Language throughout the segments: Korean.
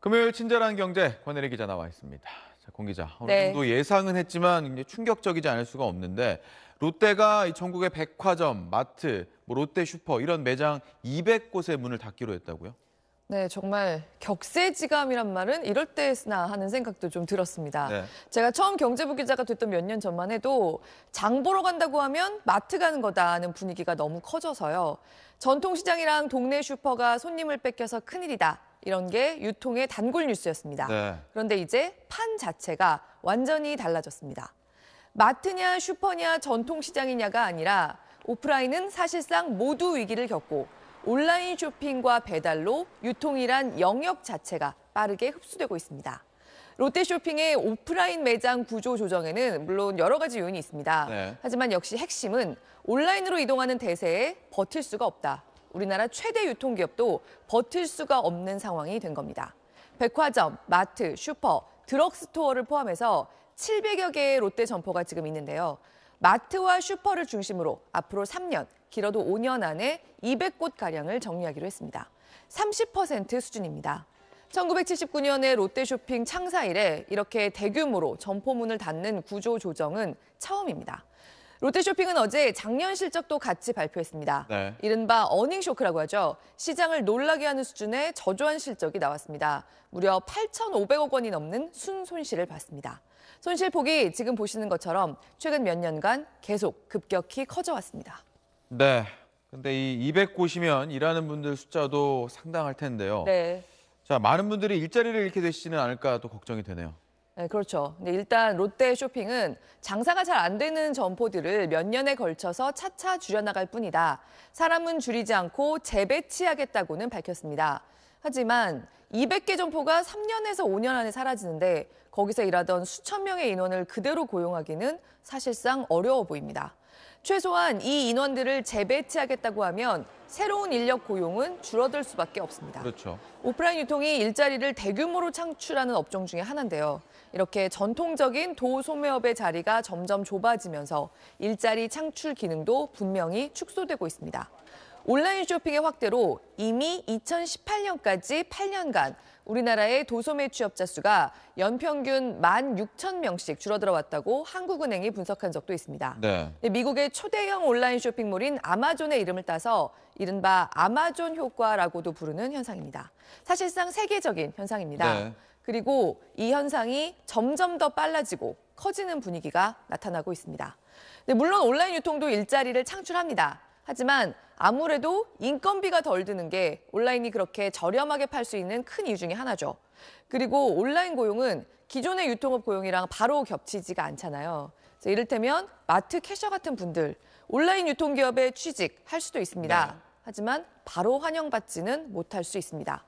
금요일 친절한 경제 권혜리 기자 나와 있습니다. 자, 공 기자, 어느 정도 네. 예상은 했지만 충격적이지 않을 수가 없는데 롯데가 전국의 백화점, 마트, 뭐 롯데슈퍼 이런 매장 200곳의 문을 닫기로 했다고요? 네, 정말 격세지감이란 말은 이럴 때 쓰나 하는 생각도 좀 들었습니다. 네. 제가 처음 경제부 기자가 됐던 몇 년 전만 해도 장 보러 간다고 하면 마트 가는 거다 하는 분위기가 너무 커져서요. 전통시장이랑 동네 슈퍼가 손님을 뺏겨서 큰일이다. 이런 게 유통의 단골 뉴스였습니다. 네. 그런데 이제 판 자체가 완전히 달라졌습니다. 마트냐 슈퍼냐 전통시장이냐가 아니라 오프라인은 사실상 모두 위기를 겪고 온라인 쇼핑과 배달로 유통이란 영역 자체가 빠르게 흡수되고 있습니다. 롯데쇼핑의 오프라인 매장 구조 조정에는 물론 여러 가지 요인이 있습니다. 네. 하지만 역시 핵심은 온라인으로 이동하는 대세에 버틸 수가 없다. 우리나라 최대 유통기업도 버틸 수가 없는 상황이 된 겁니다. 백화점, 마트, 슈퍼, 드럭스토어를 포함해서 700여 개의 롯데 점포가 지금 있는데요. 마트와 슈퍼를 중심으로 앞으로 3년, 길어도 5년 안에 200곳가량을 정리하기로 했습니다. 30% 수준입니다. 1979년에 롯데쇼핑 창사 이래 이렇게 대규모로 점포문을 닫는 구조 조정은 처음입니다. 롯데쇼핑은 어제 작년 실적도 같이 발표했습니다. 네. 이른바 어닝쇼크라고 하죠. 시장을 놀라게 하는 수준의 저조한 실적이 나왔습니다. 무려 8,500억 원이 넘는 순 손실을 봤습니다. 손실폭이 지금 보시는 것처럼 최근 몇 년간 계속 급격히 커져왔습니다. 네. 근데 이 200곳이면 일하는 분들 숫자도 상당할 텐데요. 네. 자, 많은 분들이 일자리를 잃게 되시지는 않을까 또 걱정이 되네요. 네, 그렇죠. 근데 일단 롯데 쇼핑은 장사가 잘 안 되는 점포들을 몇 년에 걸쳐서 차차 줄여나갈 뿐이다. 사람은 줄이지 않고 재배치하겠다고는 밝혔습니다. 하지만 200개 점포가 3년에서 5년 안에 사라지는데 거기서 일하던 수천 명의 인원을 그대로 고용하기는 사실상 어려워 보입니다. 최소한 이 인원들을 재배치하겠다고 하면 새로운 인력 고용은 줄어들 수밖에 없습니다. 그렇죠. 오프라인 유통이 일자리를 대규모로 창출하는 업종 중에 하나인데요. 이렇게 전통적인 도 소매업의 자리가 점점 좁아지면서 일자리 창출 기능도 분명히 축소되고 있습니다. 온라인 쇼핑의 확대로 이미 2018년까지 8년간 우리나라의 도소매 취업자 수가 연평균 1만 6천 명씩 줄어들어 왔다고 한국은행이 분석한 적도 있습니다. 네. 네. 미국의 초대형 온라인 쇼핑몰인 아마존의 이름을 따서 이른바 아마존 효과라고도 부르는 현상입니다. 사실상 세계적인 현상입니다. 네. 그리고 이 현상이 점점 더 빨라지고 커지는 분위기가 나타나고 있습니다. 네, 물론 온라인 유통도 일자리를 창출합니다. 하지만 아무래도 인건비가 덜 드는 게 온라인이 그렇게 저렴하게 팔 수 있는 큰 이유 중에 하나죠. 그리고 온라인 고용은 기존의 유통업 고용이랑 바로 겹치지가 않잖아요. 이를테면 마트 캐셔 같은 분들 온라인 유통기업에 취직할 수도 있습니다. 네. 하지만 바로 환영받지는 못할 수 있습니다.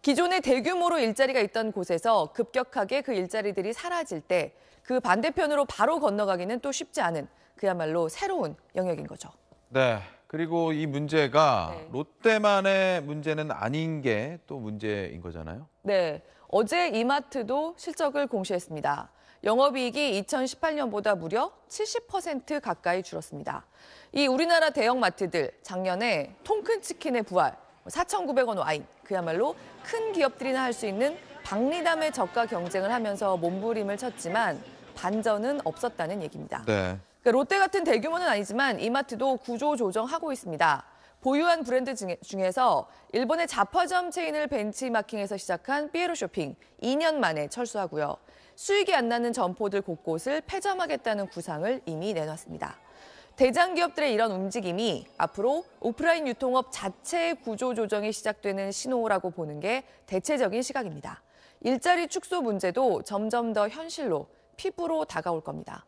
기존의 대규모로 일자리가 있던 곳에서 급격하게 그 일자리들이 사라질 때 그 반대편으로 바로 건너가기는 또 쉽지 않은 그야말로 새로운 영역인 거죠. 네. 그리고 이 문제가 네. 롯데만의 문제는 아닌 게 또 문제인 거잖아요. 네. 어제 이마트도 실적을 공시했습니다. 영업이익이 2018년보다 무려 70% 가까이 줄었습니다. 이 우리나라 대형마트들 작년에 통큰치킨의 부활, 4,900원 뭐 와인, 그야말로 큰 기업들이나 할 수 있는 박리담의 저가 경쟁을 하면서 몸부림을 쳤지만 반전은 없었다는 얘기입니다. 네. 그러니까 롯데 같은 대규모는 아니지만 이마트도 구조 조정하고 있습니다. 보유한 브랜드 중에서 일본의 자파점 체인을 벤치마킹해서 시작한 피에로 쇼핑 2년 만에 철수하고요. 수익이 안 나는 점포들 곳곳을 폐점하겠다는 구상을 이미 내놨습니다. 대장 기업들의 이런 움직임이 앞으로 오프라인 유통업 자체의 구조 조정이 시작되는 신호라고 보는 게 대체적인 시각입니다. 일자리 축소 문제도 점점 더 현실로 피부로 다가올 겁니다.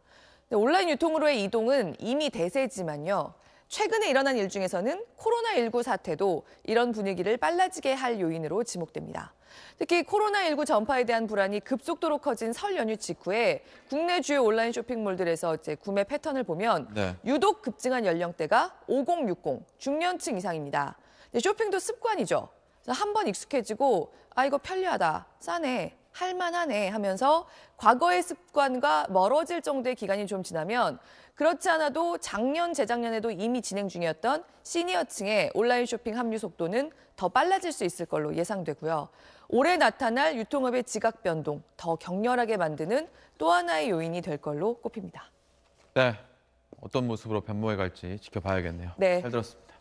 네, 온라인 유통으로의 이동은 이미 대세지만요. 최근에 일어난 일 중에서는 코로나19 사태도 이런 분위기를 빨라지게 할 요인으로 지목됩니다. 특히 코로나19 전파에 대한 불안이 급속도로 커진 설 연휴 직후에 국내 주요 온라인 쇼핑몰들에서 이제 구매 패턴을 보면 네. 유독 급증한 연령대가 5060 중년층 이상입니다. 쇼핑도 습관이죠. 한 번 익숙해지고 아 이거 편리하다, 싸네, 할만하네 하면서 과거의 습관과 멀어질 정도의 기간이 좀 지나면 그렇지 않아도 작년, 재작년에도 이미 진행 중이었던 시니어층의 온라인 쇼핑 합류 속도는 더 빨라질 수 있을 걸로 예상되고요. 올해 나타날 유통업의 지각 변동 더 격렬하게 만드는 또 하나의 요인이 될 걸로 꼽힙니다. 네, 어떤 모습으로 변모해 갈지 지켜봐야겠네요. 네. 잘 들었습니다.